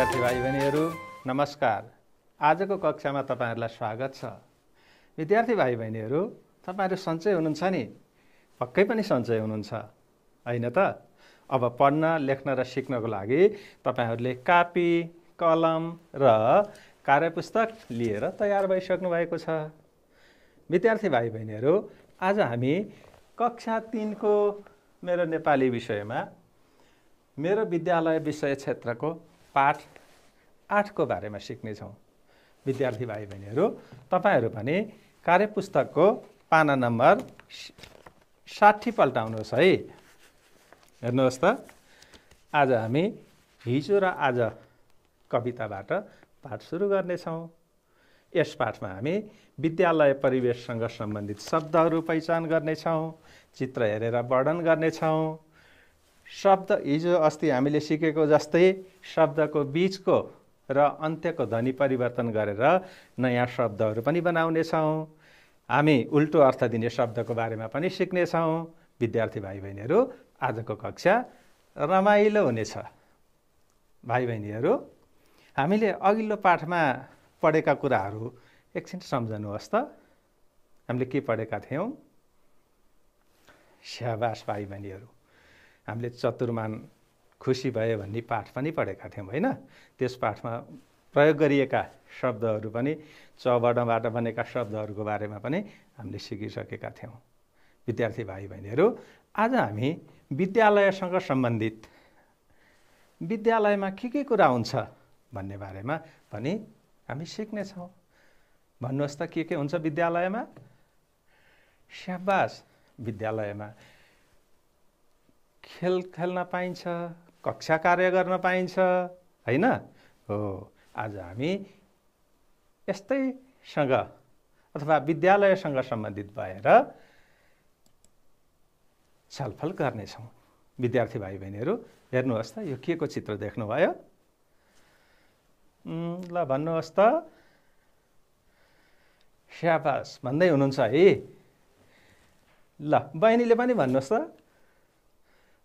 विद्यार्थी भाइ बहिनीहरू नमस्कार आजको कक्षामा तपाईँहरूलाई स्वागत छ विद्यार्थी भाइ बहिनीहरू तपाईँहरू सन्चै हुनुहुन्छ नि पक्कै पनि सन्चय हुनुहुन्छ होइन त अब पढ्न लेख्न र सिक्नको लागि तपाईँहरूले कापी कलम र कार्यपुस्तक लिएर तयार भइसक्नु भएको छ विद्यार्थी भाइ बहिनीहरू आज हामी कक्षा तिनको मेरो नेपाली विषयमा मेरो विद्यालय विषय क्षेत्रको पाठ आठको बारेमा सिक्नेछौँ विद्यार्थी भाइ बहिनीहरू तपाईँहरू कार्य कार्यपुस्तकको पाना नम्बर साठी पल्टाउनुहोस् है हेर्नुहोस् त आज हामी हिजो र आज कविताबाट पाठ सुरु गर्नेछौँ यस पाठमा हामी विद्यालय परिवेशसँग सम्बन्धित शब्दहरू पहिचान गर्नेछौँ चित्र हेरेर वर्णन गर्नेछौँ शब्द हिजो अस्ति हामीले सिकेको जस्तै शब्दको बिचको र अन्त्यको ध्वनि परिवर्तन गरेर नयाँ शब्दहरू पनि बनाउनेछौँ हामी उल्टो अर्थ दिने शब्दको बारेमा पनि सिक्नेछौँ विद्यार्थी भाइ बहिनीहरू आजको कक्षा रमाइलो हुनेछ भाइ बहिनीहरू हामीले अघिल्लो पाठमा पढेका कुराहरू एकछिन सम्झनुहोस् त हामीले के पढेका थियौँ स्याबास भाइ बहिनीहरू हामीले चतुर्मान खुसी भए भन्ने पाठ पनि पढेका थियौँ होइन त्यस पाठमा प्रयोग गरिएका शब्दहरू पनि चवर्णबाट बनेका शब्दहरूको बारेमा पनि हामीले सिकिसकेका थियौँ विद्यार्थी भाइ बहिनीहरू आज हामी विद्यालयसँग सम्बन्धित विद्यालयमा के के कुरा हुन्छ भन्ने बारेमा पनि हामी सिक्नेछौँ भन्नुहोस् त के के हुन्छ विद्यालयमा स्याबास विद्यालयमा खेल खेल्न पाइन्छ कक्षा कार्य गर्न पाइन्छ होइन हो आज हामी यस्तैसँग अथवा विद्यालयसँग सम्बन्धित भएर छलफल गर्नेछौँ विद्यार्थी भाइ बहिनीहरू हेर्नुहोस् त यो के को चित्र देख्नुभयो ल भन्नुहोस् त स्याबास भन्दै हुनुहुन्छ है ल बहिनीले पनि भन्नुहोस् त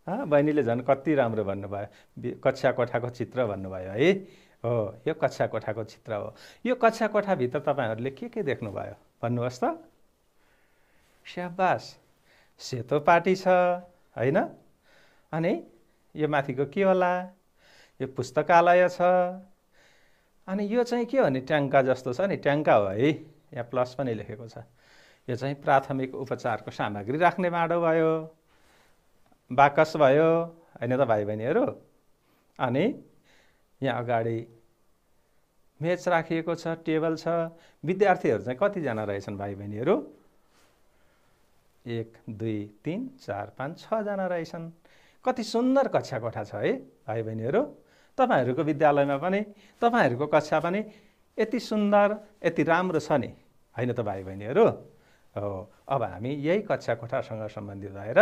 बहिनीले झन् कति राम्रो भन्नुभयो कक्षा कोठाको चित्र भन्नुभयो है हो यो कक्षा कोठाको चित्र हो यो कक्षा कोठाभित्र तपाईँहरूले के के देख्नुभयो भन्नुहोस् त स्याबास सेतो पार्टी छ होइन अनि यो माथिको के होला यो पुस्तकालय छ अनि यो चाहिँ के हो नि ट्याङ्का जस्तो छ नि ट्याङ्का हो है यहाँ प्लस पनि लेखेको छ यो चाहिँ प्राथमिक उपचारको सामग्री राख्ने माडो भयो बाकस भयो होइन त भाइ बहिनीहरू अनि यहाँ अगाडि मेच राखिएको छ टेबल छ विद्यार्थीहरू चाहिँ कतिजना रहेछन् भाइ बहिनीहरू एक दुई तिन चार पाँच छजना रहेछन् कति सुन्दर कक्षा कोठा छ है भाइ बहिनीहरू तपाईँहरूको विद्यालयमा पनि तपाईँहरूको कक्षा पनि यति सुन्दर यति राम्रो छ नि होइन त भाइ बहिनीहरू हो अब हामी यही कक्षा कोठासँग सम्बन्धित भएर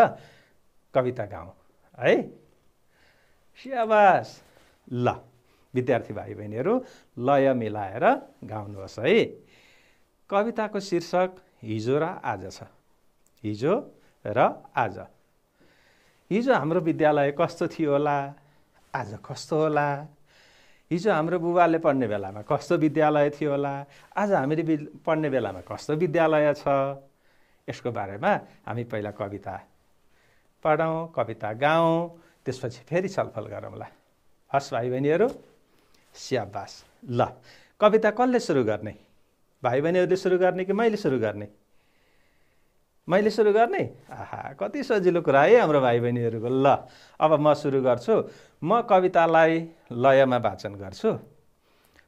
कविता गाउँ है स्याबास ल विद्यार्थी भाइ बहिनीहरू लय मिलाएर गाउनुहोस् है कविताको शीर्षक हिजो र आज छ हिजो र आज हिजो हाम्रो विद्यालय कस्तो थियो होला आज कस्तो होला हिजो हाम्रो बुबाले पढ्ने बेलामा कस्तो विद्यालय थियो होला आज हामीले पढ्ने बेलामा कस्तो विद्यालय छ यसको बारेमा हामी पहिला कविता पढौँ कविता गाउँ त्यसपछि फेरि छलफल गरौँला हस् भाइ बहिनीहरू स्याबास ल कविता कसले सुरु गर्ने भाइ बहिनीहरूले सुरु गर्ने कि मैले सुरु गर्ने मैले सुरु गर्ने आहा कति सजिलो कुरा है हाम्रो भाइ बहिनीहरूको ल अब म सुरु गर्छु म कवितालाई लयमा वाचन गर्छु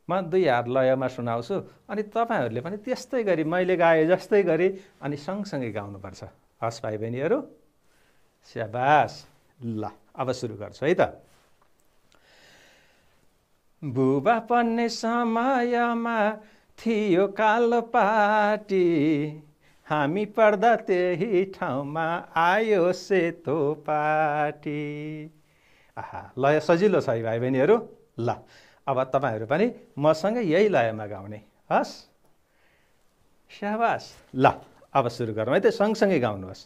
म दुई हात लयमा सुनाउँछु अनि तपाईँहरूले पनि त्यस्तै गरी मैले गाएँ जस्तै गरी अनि सँगसँगै गाउनुपर्छ हस् भाइ बहिनीहरू स्याबास ल अब सुरु गर्छु है त बुबा पर्ने समयमा थियो कालो पार्टी हामी पढ्दा त्यही ठाउँमा आयो सेतो पाटी आहा लय सजिलो छ है भाइ बहिनीहरू ल अब तपाईँहरू पनि मसँग यही लयमा गाउने हस् स्याबास ल अब सुरु गरौँ है त सँगसँगै गाउनुहोस्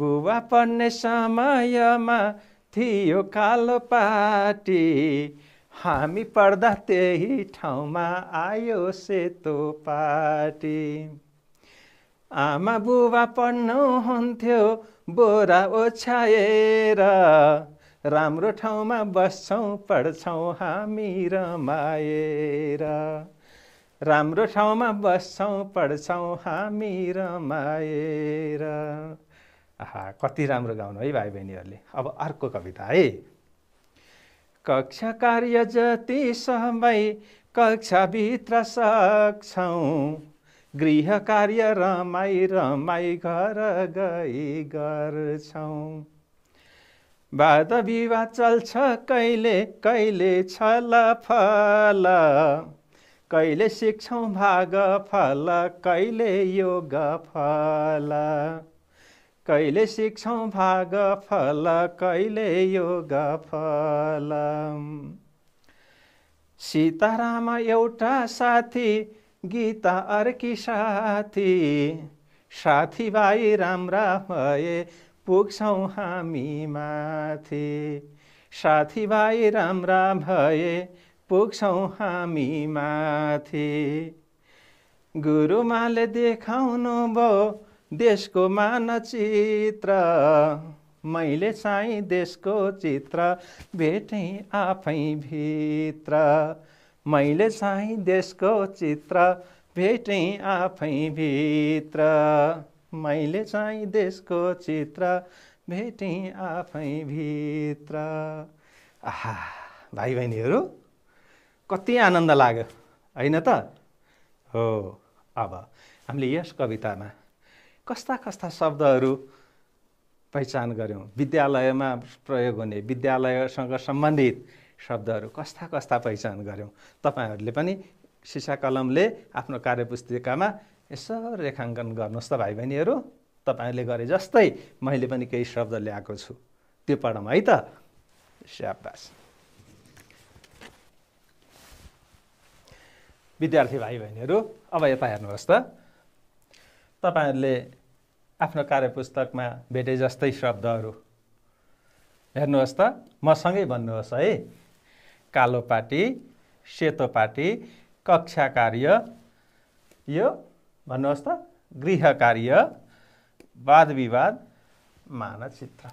बुवा पढ्ने समयमा थियो कालो पाटी हामी पढ्दा त्यही ठाउँमा आयो सेतो पाटी आमा बुबा पढ्नुहुन्थ्यो बोरा ओछ्याएर राम्रो ठाउँमा बस्छौँ पढ्छौँ हामी रमाएर राम्रो ठाउँमा बस्छौँ पढ्छौँ हामी रमाएर आहा कति राम्रो गाउनु है भाइ बहिनीहरूले अब अर्को कविता है कक्षा कार्य जति समय कक्षाभित्र सक्छौँ गृह कार्य रमाई रमाई घर गई गर्छौँ वाद विवाद चल्छ कहिले कहिले छल फल कहिले सिक्छौँ भाग फल कहिले योग फल कहिले सिक्छौँ भाग फल कहिले योग फल सीताराम एउटा साथी गीता अर्की साथी साथीभाइ राम्रा भए पुग्छौँ हामी माथि साथीभाइ राम्रा भए पुग्छौँ हामी माथि गुरुमाले देखाउनु भयो देशको मानचित्र मैले चाहिँ देशको चित्र भेटेँ आफै भित्र मैले चाहिँ देशको चित्र भेटेँ आफै भित्र मैले चाहिँ देशको चित्र भेटेँ आफै भित्र आहा भाइ बहिनीहरू कति आनन्द लाग्यो होइन त हो अब हामीले यस कवितामा कस्ता कस्ता शब्दहरू पहिचान गऱ्यौँ विद्यालयमा प्रयोग हुने विद्यालयसँग सम्बन्धित शब्दहरू कस्ता कस्ता पहिचान गऱ्यौँ तपाईँहरूले पनि शिक्षा कलमले आफ्नो कार्यपुस्तिकामा यसो रेखाङ्कन गर्नुहोस् त भाइ बहिनीहरू तपाईँहरूले गरे जस्तै मैले पनि केही शब्द ल्याएको छु त्यो पढौँ है त स्याबास विद्यार्थी भाइ बहिनीहरू अब यता हेर्नुहोस् त तपाईँहरूले आफ्नो कार्यपुस्तकमा भेटे जस्तै शब्दहरू हेर्नुहोस् त मसँगै भन्नुहोस् है कालो पार्टी सेतो पार्टी कक्षा कार्य यो भन्नुहोस् त गृह कार्य वाद विवाद मानचित्र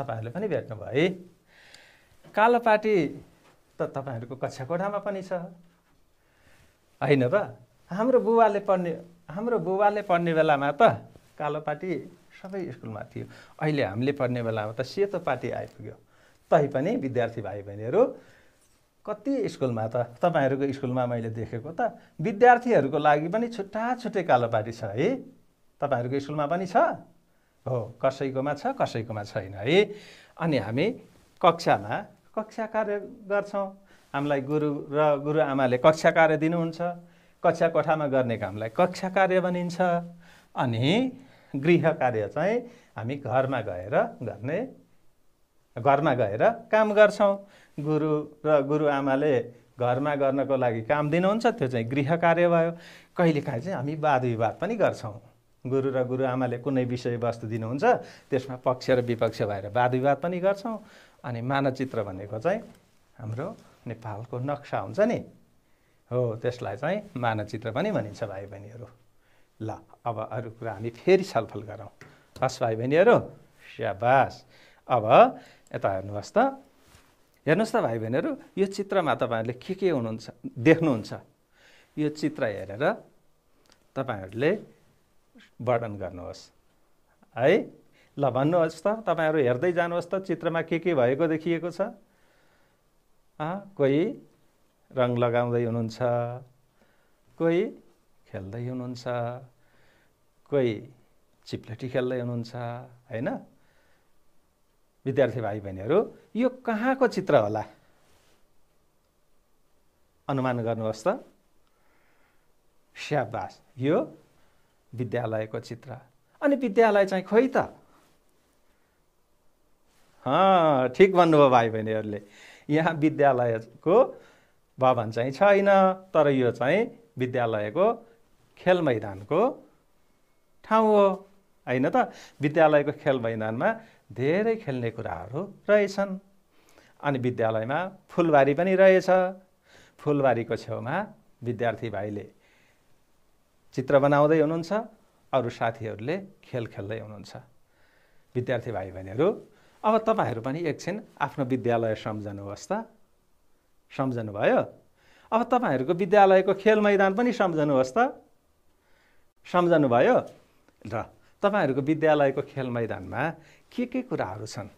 तपाईँहरूले पनि भेट्नुभयो है कालो पार्टी त तपाईँहरूको कक्षा कोठामा पनि छ होइन र हाम्रो बुबाले पढ्ने हाम्रो बुबाले पढ्ने बेलामा त कालो पार्टी सबै स्कुलमा थियो अहिले हामीले पढ्ने बेलामा त सेतो पार्टी आइपुग्यो तैपनि विद्यार्थी भाइ बहिनीहरू कति स्कुलमा त तपाईँहरूको स्कुलमा मैले देखेको त विद्यार्थीहरूको लागि पनि छुट्टा छुट्टै कालो पार्टी छ है तपाईँहरूको स्कुलमा पनि छ हो कसैकोमा छ कसैकोमा छैन है अनि हामी कक्षामा कक्षा कार्य गर्छौँ हामीलाई गुरु र गुरुआमाले कक्षा कार्य दिनुहुन्छ कक्षा कोठामा गर्ने कामलाई कक्षा कार्य भनिन्छ अनि गृह कार्य चाहिँ हामी घरमा गएर गर्ने घरमा गएर काम गर्छौँ गुरु र गुरुआमाले घरमा गर्नको लागि काम दिनुहुन्छ त्यो चाहिँ गृह कार्य भयो कहिलेकाहीँ चाहिँ हामी वाद विवाद पनि गर्छौँ गुरु र गुरुआमाले कुनै विषयवस्तु दिनुहुन्छ त्यसमा पक्ष र विपक्ष भएर वाद विवाद पनि गर्छौँ अनि मानचित्र भनेको चाहिँ हाम्रो नेपालको नक्सा हुन्छ नि हो त्यसलाई चाहिँ मानचित्र पनि भनिन्छ भाइ बहिनीहरू ल अब अरू कुरा हामी फेरि छलफल गरौँ हस् भाइ बहिनीहरू स्याबास अब यता हेर्नुहोस् त हेर्नुहोस् त भाइ बहिनीहरू यो चित्रमा तपाईँहरूले के के हुनुहुन्छ देख्नुहुन्छ यो चित्र हेरेर तपाईँहरूले वर्णन गर्नुहोस् है ल भन्नुहोस् त तपाईँहरू हेर्दै जानुहोस् त चित्रमा के के भएको देखिएको छ कोही रङ लगाउँदै हुनुहुन्छ कोही खेल्दै हुनुहुन्छ कोही चिप्लेटी खेल्दै हुनुहुन्छ होइन विद्यार्थी भाइ बहिनीहरू यो कहाँको चित्र होला अनुमान गर्नुहोस् त स्याबास यो विद्यालयको चित्र अनि विद्यालय चाहिँ खोइ त ठिक भन्नुभयो भाइ बहिनीहरूले यहाँ विद्यालयको भवन चाहिँ छैन तर यो चाहिँ विद्यालयको खेल मैदानको ठाउँ हो होइन त विद्यालयको खेल मैदानमा धेरै खेल्ने कुराहरू रहेछन् अनि विद्यालयमा फुलबारी पनि रहेछ फुलबारीको छेउमा विद्यार्थी भाइले चित्र बनाउँदै हुनुहुन्छ अरू साथीहरूले खेल खेल्दै हुनुहुन्छ विद्यार्थी भाइ बहिनीहरू अब तपाईँहरू पनि एकछिन आफ्नो विद्यालय सम्झनुहोस् त सम्झनु भयो अब तपाईँहरूको विद्यालयको खेल मैदान पनि सम्झनुहोस् त सम्झनु भयो र तपाईँहरूको विद्यालयको खेल मैदानमा के के कुराहरू छन्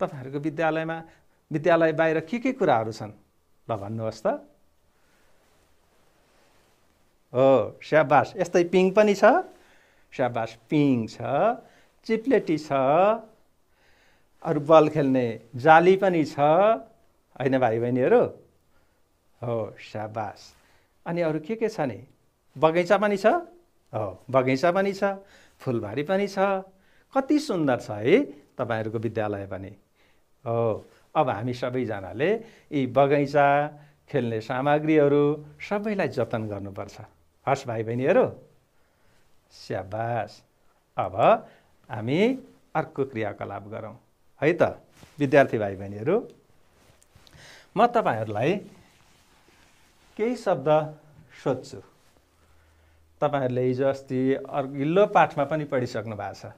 तपाईँहरूको विद्यालयमा विद्यालय बाहिर के के कुराहरू छन् ल भन्नुहोस् त हो स्याबास यस्तै पिङ पनि छ स्याबास पिङ छ चिप्लेटी छ अरू बल खेल्ने जाली पनि छ होइन भाइ बहिनीहरू हो साबास अनि अरू के के छ नि बगैँचा पनि छ हो बगैँचा पनि छ फुलबारी पनि छ कति सुन्दर छ है तपाईँहरूको विद्यालय पनि हो अब हामी सबैजनाले यी बगैँचा खेल्ने सामग्रीहरू सबैलाई जतन गर्नुपर्छ हस् भाइ बहिनीहरू स्याबास अब हामी अर्को क्रियाकलाप गरौँ है त विद्यार्थी भाइ बहिनीहरू म तपाईँहरूलाई केही शब्द सोध्छु तपाईँहरूले हिजो अस्ति अघिल्लो पाठमा पनि पढिसक्नु भएको छ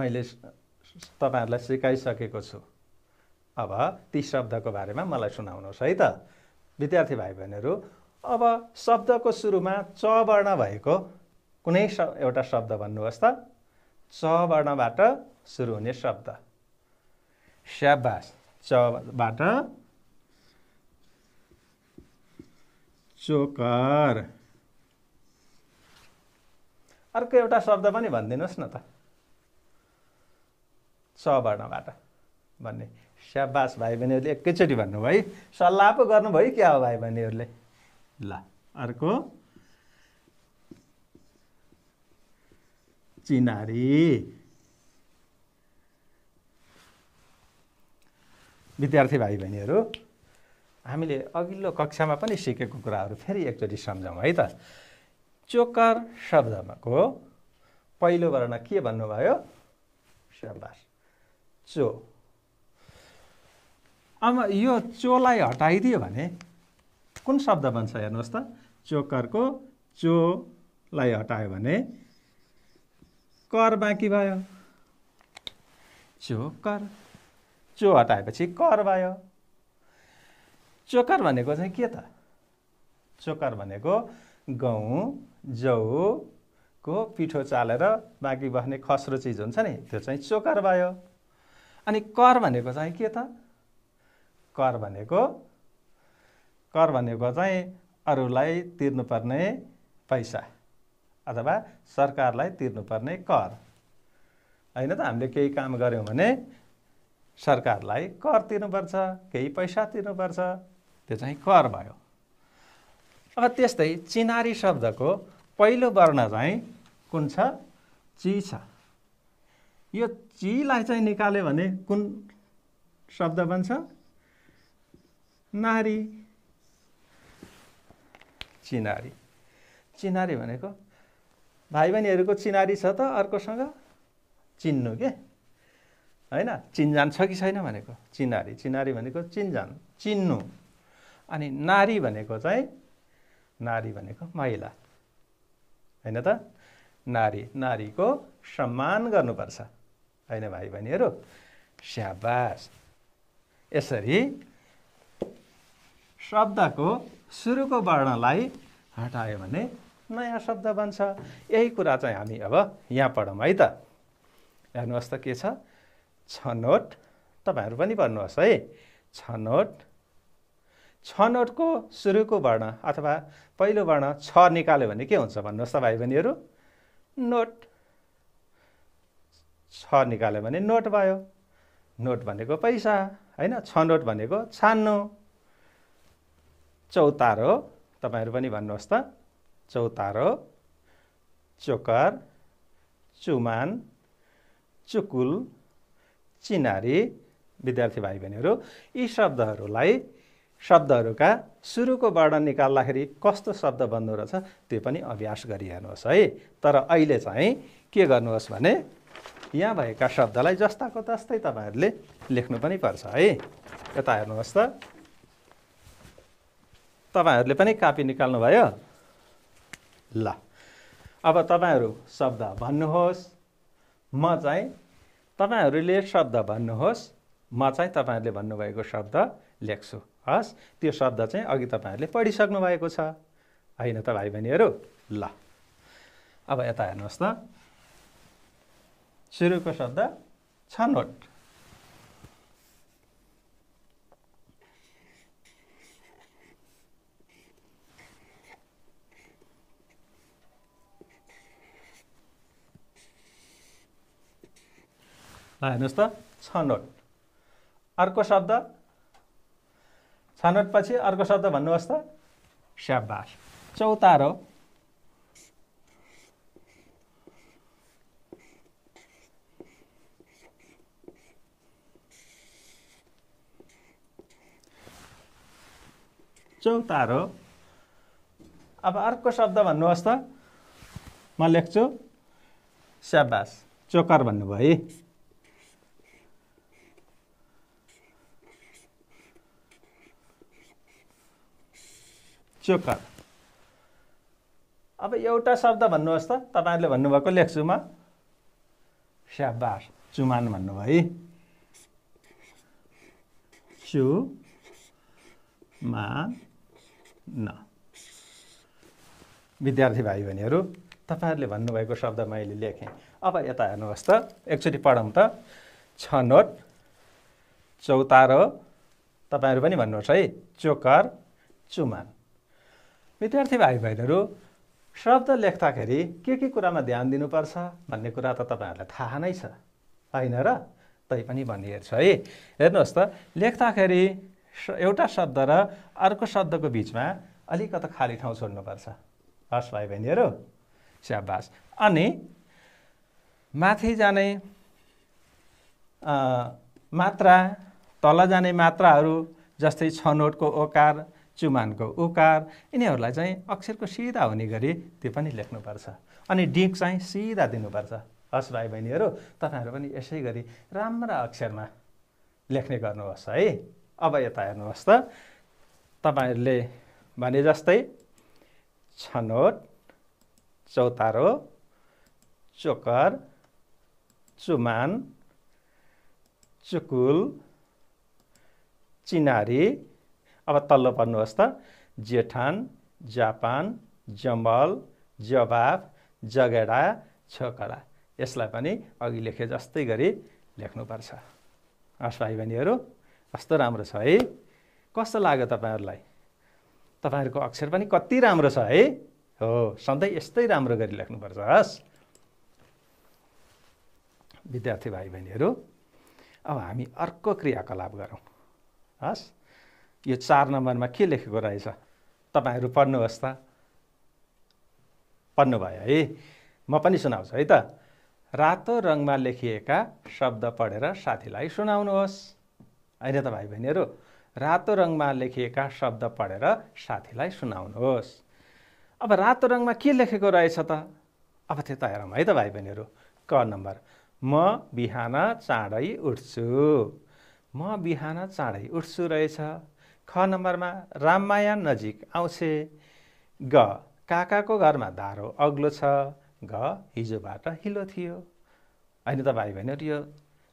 मैले तपाईँहरूलाई सिकाइसकेको छु अब ती शब्दको बारेमा मलाई सुनाउनुहोस् है त विद्यार्थी भाइ बहिनीहरू अब शब्दको सुरुमा च वर्ण भएको कुनै श एउटा शब्द भन्नुहोस् त च वर्णबाट सुरु हुने शब्द स्याबास चबाट चोकार अर्को एउटा शब्द पनि भनिदिनुहोस् न त सवर्णबाट भन्ने स्याबास भाइ बहिनीहरूले एकैचोटि भन्नुभयो है सल्लाह पो गर्नुभयो क्या हो भाइ बहिनीहरूले ल अर्को चिनारी विद्यार्थी भाइ बहिनीहरू हामीले अघिल्लो कक्षामा पनि सिकेको कुराहरू फेरि एकचोटि सम्झौँ है त चोकर शब्दको पहिलो वर्ण के भन्नुभयो स्याबास चो अब यो चोलाई हटाइदियो भने कुन शब्द बन्छ हेर्नुहोस् त चोकरको चोलाई हटायो भने कर बाँकी भयो चोकर चो हटाएपछि कर भयो चोकर भनेको चाहिँ के त चोकर भनेको गहुँ जौको पिठो चालेर बाँकी बस्ने खस्रो चिज हुन्छ नि त्यो चाहिँ चोकर भयो अनि कर भनेको चाहिँ के त कर भनेको कर भनेको चाहिँ अरूलाई तिर्नुपर्ने पैसा अथवा सरकारलाई तिर्नुपर्ने कर होइन त हामीले केही काम गऱ्यौँ भने सरकारलाई कर तिर्नुपर्छ केही पैसा तिर्नुपर्छ त्यो चाहिँ कर भयो अब त्यस्तै चिनारी शब्दको पहिलो वर्ण चाहिँ कुन छ ची छ यो चीलाई चाहिँ निकाल्यो भने कुन शब्द बन्छ नारी चिनारी चिनारी भनेको भाइ बहिनीहरूको चिनारी छ त अर्कोसँग चिन्नु के होइन चिन्जान छ कि छैन भनेको चिनारी चिनारी भनेको चिन्जान चिन्नु अनि नारी भनेको चाहिँ नारी भनेको महिला होइन त नारी नारीको सम्मान गर्नुपर्छ होइन भाइ बहिनीहरू स्याबास यसरी शब्दको सुरुको वर्णलाई हटायो भने नयाँ शब्द बन्छ यही कुरा चाहिँ हामी अब यहाँ पढौँ है त हेर्नुहोस् त के छ छनोट तपाईँहरू पनि भन्नुहोस् है छनोट छ नोटको सुरुको वर्ण अथवा पहिलो वर्ण छ निकाल्यो भने के हुन्छ भन्नुहोस् त भाइ बहिनीहरू नोट छ निकाल्यो भने नोट भयो नोट भनेको पैसा होइन छ नोट भनेको छान्नु चौतारो तपाईँहरू पनि भन्नुहोस् त चौतारो चोकर चुमान चुकुल चिनारी विद्यार्थी भाइ बहिनीहरू यी शब्दहरूलाई शब्दहरूका सुरुको वर्णन निकाल्दाखेरि कस्तो शब्द बन्दो रहेछ त्यो पनि अभ्यास गरिहाल्नुहोस् है तर अहिले चाहिँ के गर्नुहोस् भने यहाँ भएका शब्दलाई जस्ताको तस्तै तपाईँहरूले लेख्नु पनि पर्छ है यता हेर्नुहोस् त तपाईँहरूले पनि कापी निकाल्नुभयो ल अब तपाईँहरू शब्द भन्नुहोस् म चाहिँ तपाईँहरूले शब्द भन्नुहोस् म चाहिँ तपाईँहरूले भन्नुभएको शब्द लेख्छु हस् त्यो शब्द चाहिँ अघि तपाईँहरूले पढिसक्नु भएको छ होइन त भाइ बहिनीहरू ल अब यता हेर्नुहोस् त सुरुको शब्द छनोट ल हेर्नुहोस् त छनोट अर्को शब्द छनौटपछि अर्को शब्द भन्नुहोस् त स्याबास चौतारो चौतारो अब अर्को शब्द भन्नुहोस् त म लेख्छु स्याबास चोकर भन्नुभयो है चोकर अब एउटा शब्द भन्नुहोस् त तपाईँहरूले भन्नुभएको लेख्छु म स्याबार चुमान भन्नुभयो है चुमान न विद्यार्थी भाइ बहिनीहरू तपाईँहरूले भन्नुभएको शब्द मैले लेखेँ अब यता हेर्नुहोस् त एकचोटि पढौँ त छ नोट चौतारो तपाईँहरू पनि भन्नुहोस् है चोकर चुमान विद्यार्थी भाइ बहिनीहरू शब्द लेख्दाखेरि के के कुरामा ध्यान दिनुपर्छ भन्ने कुरा त तपाईँहरूलाई थाहा नै छ होइन र पनि भनिहेर्छु है हेर्नुहोस् त लेख्दाखेरि एउटा शब्द र अर्को शब्दको बिचमा अलिकति खाली ठाउँ छोड्नुपर्छ हस् भाइ बहिनीहरू स्याबास अनि माथि जाने मात्रा तल जाने मात्राहरू जस्तै छनोटको ओकार चुमानको उकार यिनीहरूलाई चाहिँ अक्षरको सिधा हुने गरी त्यो पनि लेख्नुपर्छ अनि डिक चाहिँ सिधा दिनुपर्छ हस् भाइ बहिनीहरू तपाईँहरू पनि यसै गरी राम्रा अक्षरमा लेख्ने गर्नुहोस् है अब यता हेर्नुहोस् त तपाईँहरूले भने जस्तै छनोट चौतारो चोकर चुमान चुकुल चिनारी अब तल्लो पर्नुहोस् त जेठान जापान जम्बल जवाफ जगेडा छोकडा यसलाई पनि अघि लेखे जस्तै गरी लेख्नुपर्छ हस् भाइ बहिनीहरू कस्तो राम्रो छ है कस्तो लाग्यो तपाईँहरूलाई तपाईँहरूको अक्षर पनि कति राम्रो छ है हो सधैँ यस्तै राम्रो गरी लेख्नुपर्छ हस् विद्यार्थी भाइ बहिनीहरू अब हामी अर्को क्रियाकलाप गरौँ हस् यो चार नम्बरमा के लेखेको रहेछ तपाईँहरू पढ्नुहोस् त पढ्नुभयो है म पनि सुनाउँछु है त रातो रङमा लेखिएका शब्द पढेर साथीलाई सुनाउनुहोस् होइन त भाइ बहिनीहरू रातो रङमा लेखिएका शब्द पढेर साथीलाई सुनाउनुहोस् अब रातो रङमा के लेखेको रहेछ त अब त्यो त हेरौँ है त भाइ बहिनीहरू क नम्बर म बिहान चाँडै उठ्छु म बिहान चाँडै उठ्छु रहेछ ख नम्बरमा राममाया नजिक आउँछे ग काकाको घरमा धारो अग्लो छ घ हिजोबाट हिलो थियो होइन भाइ बहिनीहरू यो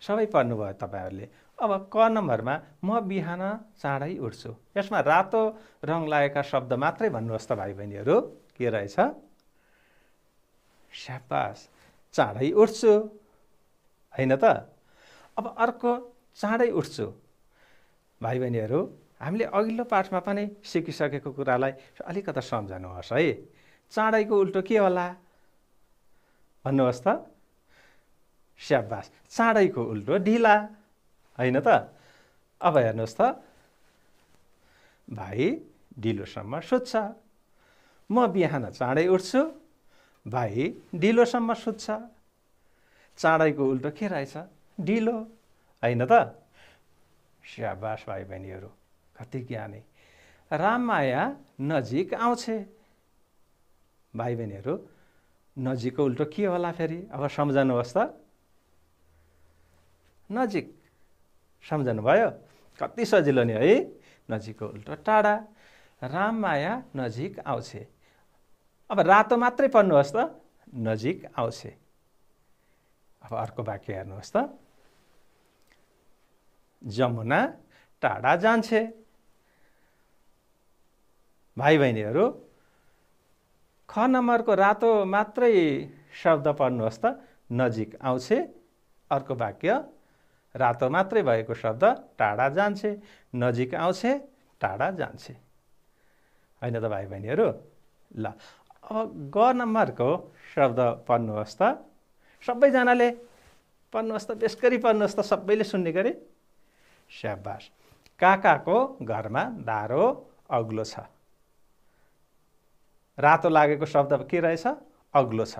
सबै पढ्नुभयो तपाईँहरूले अब क नम्बरमा म बिहान चाँडै उठ्छु यसमा रातो रङ लागेका शब्द मात्रै भन्नुहोस् त भाइ बहिनीहरू के रहेछ स्यापास चाँडै उठ्छु होइन त अब अर्को चाँडै उठ्छु भाइ बहिनीहरू हामीले अघिल्लो पाठमा पनि सिकिसकेको कुरालाई अलिकता सम्झनुहोस् है चाँडैको उल्टो के होला भन्नुहोस् त स्याबास चाँडैको उल्टो ढिला होइन त अब हेर्नुहोस् त भाइ ढिलोसम्म सुत्छ म बिहान चाँडै उठ्छु भाइ ढिलोसम्म सुत्छ चाँडैको उल्टो के रहेछ ढिलो होइन त स्याबास भाइ बहिनीहरू कति ज्ञानी राममाया नजिक आउँछ भाइ बहिनीहरू नजिकको उल्टो के होला फेरि अब सम्झनुहोस् त नजिक सम्झनु भयो कति सजिलो नि है नजिकको उल्टो टाढा राममाया नजिक आउँछ अब रातो मात्रै पढ्नुहोस् त नजिक आउँछ अब अर्को वाक्य हेर्नुहोस् त जमुना टाढा जान्छे भाइ बहिनीहरू ख नम्बरको रातो मात्रै शब्द पढ्नुहोस् त नजिक आउँछ अर्को वाक्य रातो मात्रै भएको शब्द टाढा जान्छे नजिक आउँछ टाढा जान्छे होइन त भाइ बहिनीहरू ल अब ग नम्बरको शब्द पढ्नुहोस् त सबैजनाले पढ्नुहोस् त बेस पढ्नुहोस् त सबैले सुन्ने गरी स्याबास काकाको घरमा धारो अग्लो छ रातो लागेको शब्द के रहेछ अग्लो छ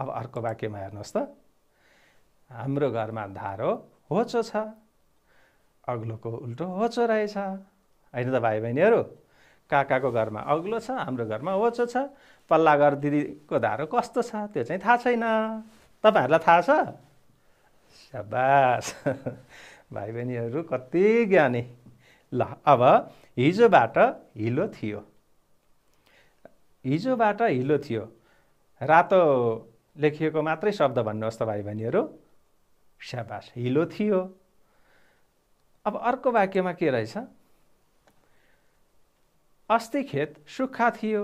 अब अर्को वाक्यमा हेर्नुहोस् त हाम्रो घरमा धारो होचो छ अग्लोको उल्टो होचो रहेछ होइन त भाइ बहिनीहरू काकाको घरमा अग्लो छ हाम्रो घरमा होचो छ पल्ला घर दिदीको धारो कस्तो छ त्यो चाहिँ थाहा छैन तपाईँहरूलाई थाहा छ सबास भाइ बहिनीहरू कति ज्ञानी ल अब हिजोबाट हिलो थियो हिजोबाट हिलो थियो रातो लेखिएको मात्रै शब्द भन्नुहोस् त भाइ बहिनीहरू स्याबास हिलो थियो अब अर्को वाक्यमा के रहेछ अस्ति खेत सुक्खा थियो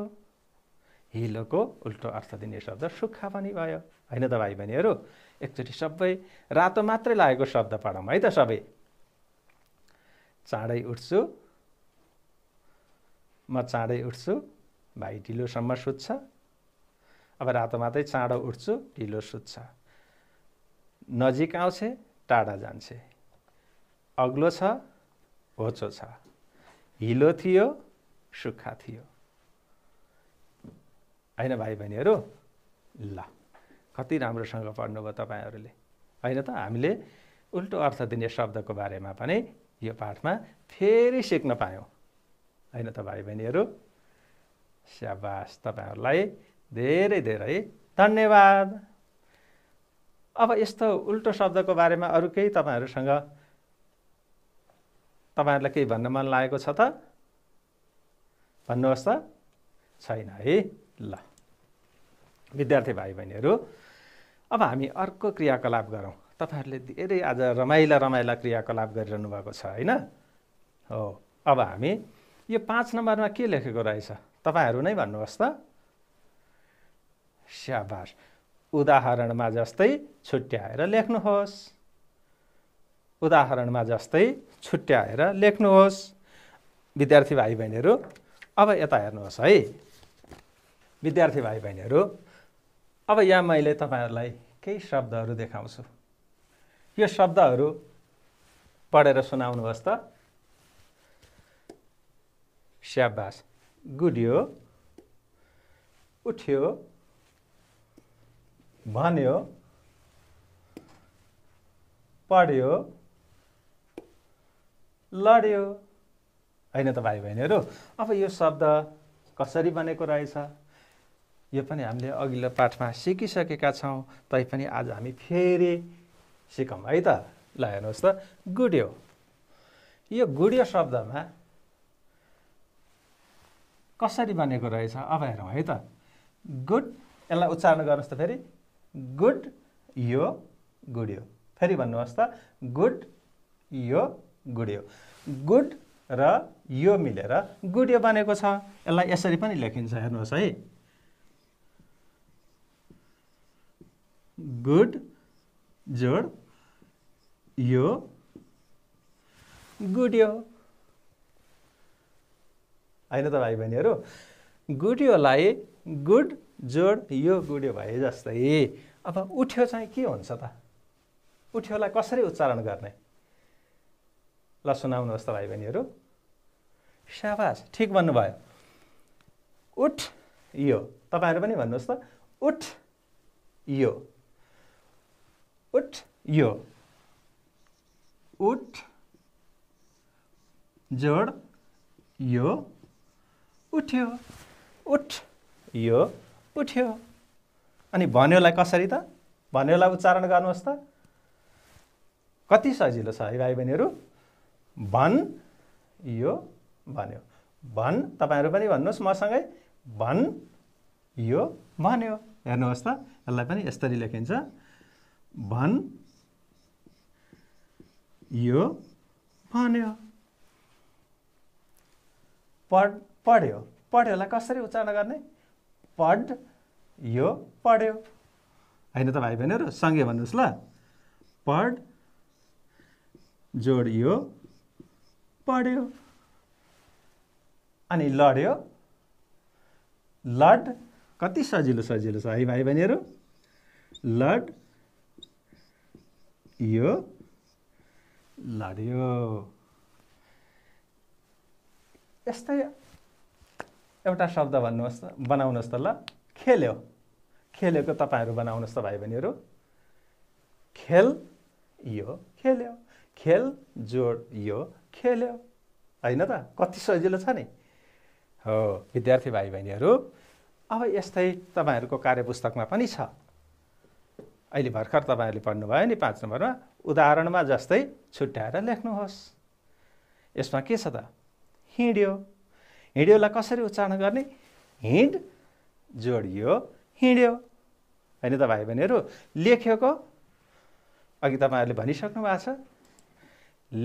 हिलोको उल्टो अर्थ दिने शब्द सुक्खा पनि भयो होइन त भाइ बहिनीहरू एकचोटि सबै रातो मात्रै लागेको शब्द पढौँ है त सबै चाँडै उठ्छु म चाँडै उठ्छु भाइ ढिलोसम्म सुत्छ अब रातो मात्रै चाँडो उठ्छु ढिलो सुत्छ नजिक आउँछ टाढा जान्छे अग्लो छ होचो छ हिलो थियो सुक्खा थियो होइन भाइ बहिनीहरू ल कति राम्रोसँग पढ्नुभयो तपाईँहरूले होइन त हामीले उल्टो अर्थ दिने शब्दको बारेमा पनि यो पाठमा फेरि सिक्न पायौँ होइन त भाइ बहिनीहरू स्याबास तपाईँहरूलाई धेरै धेरै धन्यवाद अब यस्तो उल्टो शब्दको बारेमा अरू केही तपाईँहरूसँग तपाईँहरूलाई केही भन्न मन लागेको छ त भन्नुहोस् त छैन है ल विद्यार्थी भाइ बहिनीहरू अब हामी अर्को क्रियाकलाप गरौँ तपाईँहरूले धेरै आज रमाइला रमाइला क्रियाकलाप गरिरहनु भएको छ होइन हो अब हामी यो पाँच नम्बरमा के लेखेको रहेछ तपाईँहरू नै भन्नुहोस् त स्याबास उदाहरणमा जस्तै छुट्याएर लेख्नुहोस् उदाहरणमा जस्तै छुट्याएर लेख्नुहोस् विद्यार्थी भाइ बहिनीहरू अब यता हेर्नुहोस् है विद्यार्थी भाइ बहिनीहरू अब यहाँ मैले तपाईँहरूलाई केही शब्दहरू देखाउँछु यो शब्दहरू पढेर सुनाउनुहोस् त स्याबास गुड्यो उठ्यो भन्यो पढ्यो लड्यो होइन त भाइ बहिनीहरू अब यो शब्द कसरी बनेको रहेछ यो पनि हामीले अघिल्लो पाठमा सिकिसकेका छौँ तैपनि आज हामी फेरि सिकौँ है त ल हेर्नुहोस् त गुड्यो यो गुड्यो शब्दमा कसरी बनेको रहेछ अब हेरौँ है त गुड यसलाई उच्चारण गर्नुहोस् त फेरि गुड यो गुड्यो फेरि भन्नुहोस् त गुड यो गुड्यो गुड र यो मिलेर गुड्यो बनेको छ यसलाई यसरी पनि लेखिन्छ हेर्नुहोस् है गुड जोड यो गुड्यो होइन त भाइ बहिनीहरू गुड्योलाई गुड जोड यो गुड्यो भए जस्तै अब उठ्यो चाहिँ के हुन्छ त उठ्योलाई कसरी उच्चारण गर्ने ल सुनाउनुहोस् त भाइ बहिनीहरू साबास ठिक भन्नुभयो उठ यो तपाईँहरू पनि भन्नुहोस् त उठ यो उठ यो उठ जोड यो उठ्यो उठ यो उठ्यो अनि भन्योलाई कसरी त भन्योलाई उच्चारण गर्नुहोस् त कति सजिलो छ है भाइ बहिनीहरू भन यो भन्यो भन तपाईँहरू पनि भन्नुहोस् मसँगै भन यो भन्यो हेर्नुहोस् त यसलाई पनि यसरी लेखिन्छ भन यो भन्यो पढ पढ्यो पढ्योलाई कसरी उच्चारण गर्ने पढ यो पढ्यो होइन त भाइ बहिनीहरू सँगै भन्नुहोस् ल पढ जोड यो पढ्यो अनि लड्यो लड कति सजिलो सजिलो छ है भाइ बहिनीहरू लड यो लड्यो यस्तै एउटा शब्द भन्नुहोस् त बनाउनुहोस् त ल खेल्यो खेलेको तपाईँहरू बनाउनुहोस् त भाइ बहिनीहरू खेल यो खेल्यो खेल जोड यो खेल्यो होइन त कति सजिलो छ नि हो विद्यार्थी भाइ बहिनीहरू अब यस्तै तपाईँहरूको कार्यपुस्तकमा पनि छ अहिले भर्खर तपाईँहरूले पढ्नुभयो नि पाँच नम्बरमा उदाहरणमा जस्तै छुट्याएर लेख्नुहोस् यसमा के छ त हिँड्यो हिँड्योलाई कसरी उच्चारण गर्ने हिँड जोडियो हिँड्यो होइन त भाइ बहिनीहरू लेख्योको अघि तपाईँहरूले भनिसक्नु भएको छ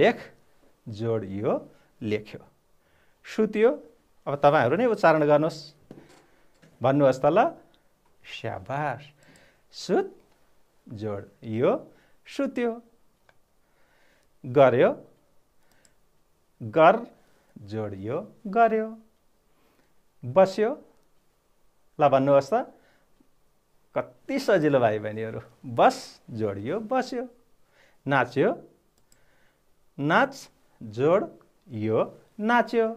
लेख जोडियो लेख्यो सुत्यो अब तपाईँहरू नै उच्चारण गर्नुहोस् भन्नुहोस् त ल स्याबास सुत जोड यो सुत्यो गर्यो गर जोडियो गर्यो बस्यो ल भन्नुहोस् त कति सजिलो भाइ बहिनीहरू बस जोडियो बस्यो नाच्यो नाच जोड यो नाच्यो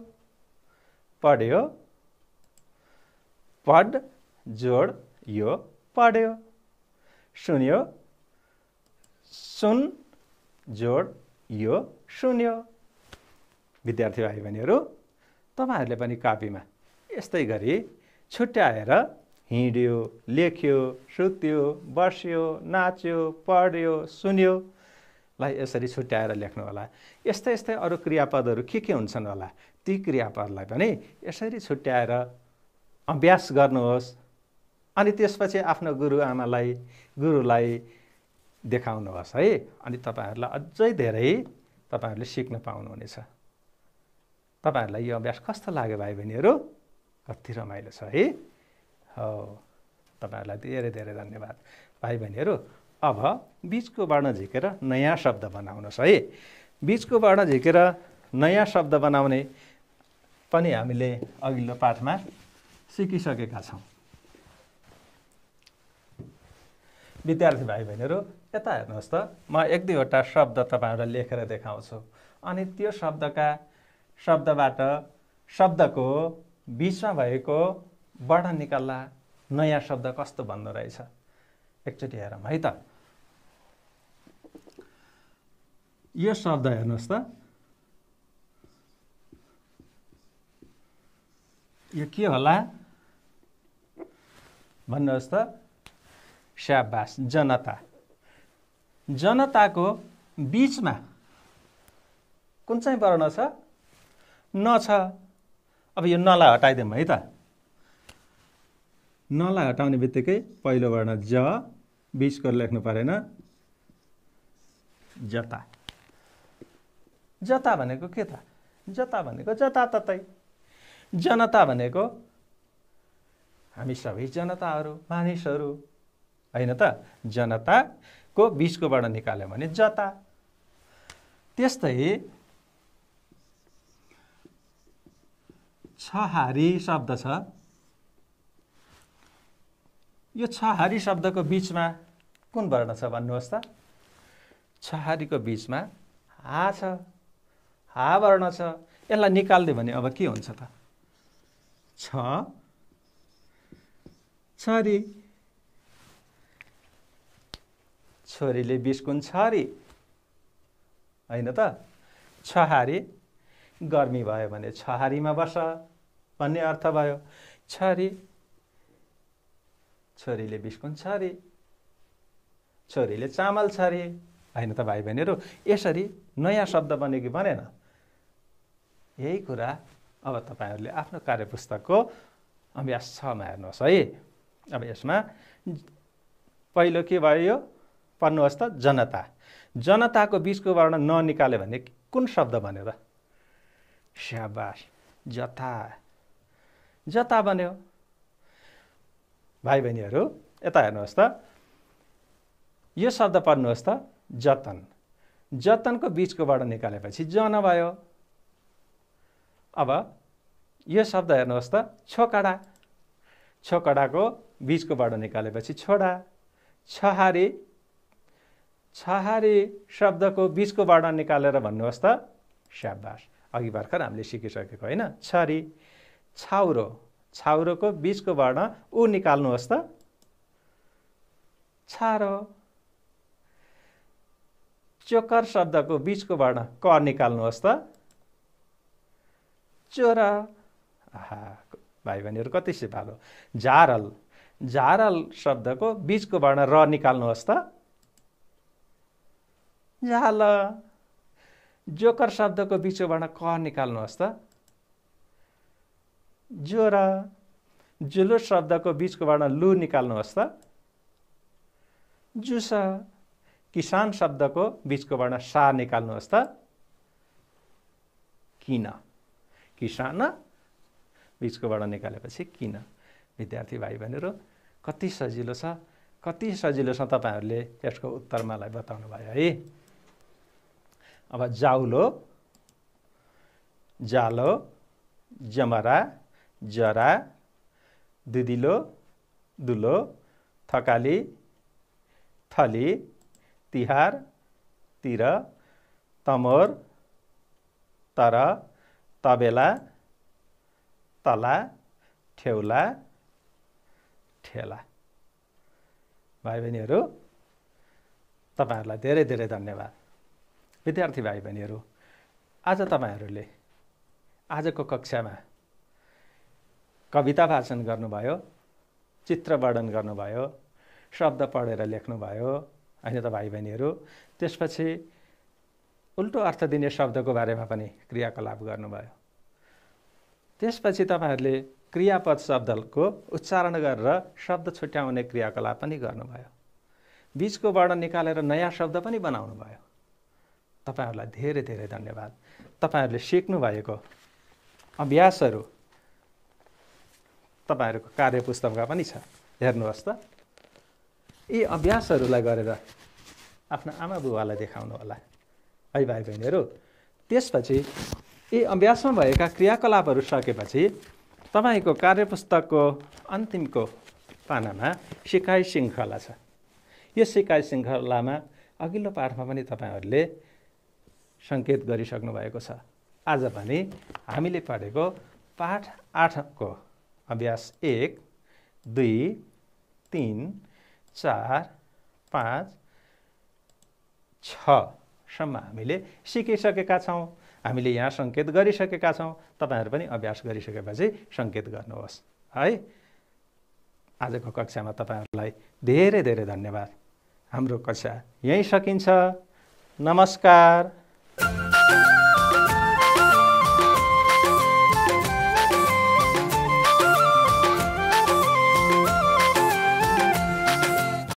पढ्यो पढ जोड यो पढ्यो सुन्यो सुन जोड यो सुन्यो विद्यार्थी भाइ बहिनीहरू तपाईँहरूले पनि कापीमा यस्तै गरी छुट्याएर हिँड्यो लेख्यो सुत्यो बस्यो नाच्यो पढ्यो सुन्यो लाई यसरी छुट्याएर लेख्नु होला यस्तै यस्तै अरू क्रियापदहरू के के हुन्छन् होला ती क्रियापदलाई पनि यसरी छुट्याएर अभ्यास गर्नुहोस् अनि त्यसपछि आफ्नो गुरुआमालाई गुरुलाई देखाउनुहोस् है अनि तपाईँहरूलाई अझै धेरै तपाईँहरूले सिक्न पाउनुहुनेछ तपाईँहरूलाई यो अभ्यास कस्तो लाग्यो भाइ बहिनीहरू कति रमाइलो छ है हो तपाईँहरूलाई धेरै धेरै धन्यवाद भाइ बहिनीहरू अब बिचको वर्ण झिकेर नयाँ शब्द बनाउनुहोस् है बिचको वर्ण झिकेर नयाँ शब्द बनाउने पनि हामीले अघिल्लो पाठमा सिकिसकेका छौँ विद्यार्थी भाइ बहिनीहरू यता हेर्नुहोस् त म एक दुईवटा शब्द तपाईँहरूलाई लेखेर देखाउँछु अनि त्यो शब्दका शब्दबाट शब्दको बिचमा भएको बाट निकाल्ला नयाँ शब्द कस्तो भन्दो रहेछ एकचोटि हेरौँ है त यो शब्द हेर्नुहोस् त यो के होला भन्नुहोस् त स्याबास जनता जनताको बिचमा कुन चाहिँ वर्ण छ न छ अब यो नलाई हटाइदिउँ है त नलाई हटाउने बित्तिकै पहिलो वर्ण ज बिचको लेख्नु परेन जता जता भनेको के त जता भनेको ततै जनता भनेको हामी सबै जनताहरू मानिसहरू होइन त जनताको बिचकोबाट निकाल्यो भने जता त्यस्तै छहारी शब्द छ यो छहारी शब्दको बिचमा कुन वर्ण छ भन्नुहोस् त छहारीको बिचमा हा छ हा वर्ण छ यसलाई निकालिदियो भने अब के हुन्छ त छ छोरी छोरीले बिस्कुन छरी होइन त छहारी गर्मी भयो भने छहारीमा बस भन्ने अर्थ भयो छोरी छोरीले बिस्कुन छरी छोरीले चामल छरे होइन त भाइ बहिनीहरू यसरी नयाँ शब्द बन्यो कि भनेन यही कुरा अब तपाईँहरूले आफ्नो कार्यपुस्तकको अभ्यास छमा हेर्नुहोस् है अब यसमा पहिलो के भयो यो पढ्नुहोस् त जनता जनताको बिचको वर्ण ननिकाल्यो भने कुन शब्द भनेर स्याबास जथा जता बन्यो भाइ बहिनीहरू यता हेर्नुहोस् त यो शब्द पढ्नुहोस् त जतन जतनको बिचकोबाट निकालेपछि जन भयो अब यो शब्द हेर्नुहोस् त छोकडा छोकडाको बिचकोबाट निकालेपछि छोडा छहारी छहारी शब्दको बिचकोबाट निकालेर भन्नुहोस् त स्याबास अघि भर्खर हामीले सिकिसकेको होइन छरी छाउरो छाउरोको बिचको वर्ण उ निकाल्नुहोस् त छारो चोकर शब्दको बिचको वर्ण क निकाल्नुहोस् त चोरा आहा भाइ बहिनीहरू कति सिपालो झारल झारल शब्दको बिचको वर्ण र निकाल्नुहोस् त झाल जोकर शब्दको बिचको वर्ण क निकाल्नुहोस् त ज्वरा जुलुस शब्दको बिचकोबाट लु निकाल्नुहोस् त जुसा किसान शब्दको बिचकोबाट सा निकाल्नुहोस् त किन किसान बिचकोबाट निकालेपछि किन विद्यार्थी भाइ भनेर कति सजिलो छ कति सजिलो छ तपाईँहरूले यसको उत्तर मलाई बताउनु भयो है अब जाउलो जालो जमरा जरा दुदिलो दुलो थकाली थली तिहार तिर तमोर तर तबेला तला ठेउला ठेला भाइ बहिनीहरू तपाईँहरूलाई धेरै धेरै धन्यवाद विद्यार्थी भाइ बहिनीहरू आज तपाईँहरूले आजको कक्षामा कविता वाचन गर्नुभयो चित्र वर्णन गर्नुभयो शब्द पढेर लेख्नुभयो होइन त भाइ बहिनीहरू त्यसपछि उल्टो अर्थ दिने शब्दको बारेमा पनि क्रियाकलाप गर्नुभयो त्यसपछि तपाईँहरूले क्रियापद शब्दको उच्चारण गरेर शब्द छुट्याउने क्रियाकलाप पनि गर्नुभयो बिचको वर्ण निकालेर नयाँ शब्द पनि बनाउनु भयो तपाईँहरूलाई धेरै धेरै धन्यवाद तपाईँहरूले सिक्नुभएको अभ्यासहरू तपाईँहरूको कार्य पुस्तकमा पनि छ हेर्नुहोस् त यी अभ्यासहरूलाई गरेर आफ्नो आमा बुबालाई देखाउनु होला है भाइ बहिनीहरू त्यसपछि यी अभ्यासमा भएका क्रियाकलापहरू सकेपछि तपाईँको कार्यपुस्तकको अन्तिमको पानामा सिकाइ श्रृङ्खला छ यो सिकाइ श्रृङ्खलामा अघिल्लो पाठमा पनि तपाईँहरूले सङ्केत गरिसक्नु भएको छ आज पनि हामीले पढेको पाठ आठको अभ्यास एक दुई तिन चार पाँच छसम्म हामीले सिकिसकेका छौँ हामीले यहाँ सङ्केत गरिसकेका छौँ तपाईँहरू पनि अभ्यास गरिसकेपछि सङ्केत गर्नुहोस् है आजको कक्षामा तपाईँहरूलाई धेरै धेरै धन्यवाद हाम्रो कक्षा यहीँ सकिन्छ नमस्कार